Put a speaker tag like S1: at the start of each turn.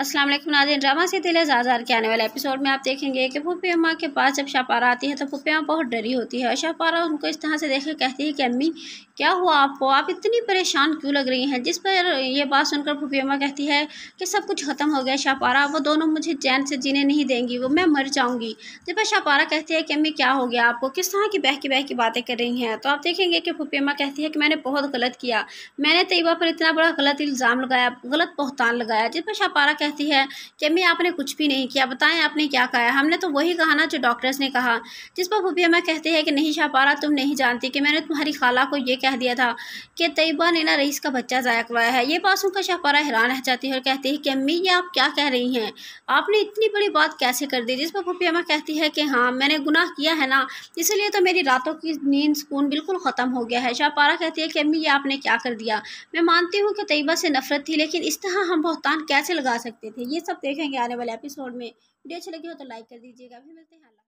S1: अस्सलाम वालेकुम नाजिन ड्रामा से दिल आज़ार के आने वाले एपिसोड में आप देखेंगे कि फुफे अम्मा के पास जब शाहपारा आती है तो फुफे अम्मा बहुत डरी होती है शाहपारा उनको इस तरह से देखकर कहती है कि अम्मी क्या हुआ आपको आप इतनी परेशान क्यों लग रही हैं जिस पर यह बात सुनकर फुफी अम्मा कहती है कि सब कुछ ख़त्म हो गया शापारा वो दोनों मुझे चैन से जीने नहीं देंगी वो मैं मर जाऊँगी जब शाहपारा कहती है कि अम्मी क्या हो गया आपको किस तरह की बह बह की बातें कर रही हैं तो आप देखेंगे कि फुफी अम्मा कहती है कि मैंने बहुत गलत किया मैंने तयबा तो पर इतना बड़ा गलत इल्ज़ाम लगाया गलत बहुतान लगाया जिस पर शाहपारा कहती है कि अम्मी आपने कुछ भी नहीं किया बताएं आपने क्या कहा हमने तो वही कहा ना जो डॉक्टर्स ने कहा जिस पर भूपी अम्मा कहती है कि नहीं शाहपारा तुम नहीं जानती कि मैंने तुम्हारी खाला को ये कह दिया था कि तयबा ने ना रईस का बच्चा ज़ाया करवाया है ये बात सुनकर शाहपारा हैरान रह जाती है और कहती है कि अम्मी ये आप क्या कह रही हैं आपने इतनी बड़ी बात कैसे कर दी जिस पर भूपी अम्मा कहती है कि हाँ मैंने गुनाह किया है ना इसलिए तो मेरी रातों की नींद सुकून बिल्कुल ख़त्म हो गया है शाहपारा कहती है कि अम्मी ये आपने क्या कर दिया मैं मानती हूँ कि तयबा से नफरत थी लेकिन इस तरह हम बहुतान कैसे लगा सकते सकते थे ये सब देखेंगे आने वाले एपिसोड में
S2: वीडियो अच्छी लगी हो तो लाइक कर दीजिएगा फिर मिलते हैं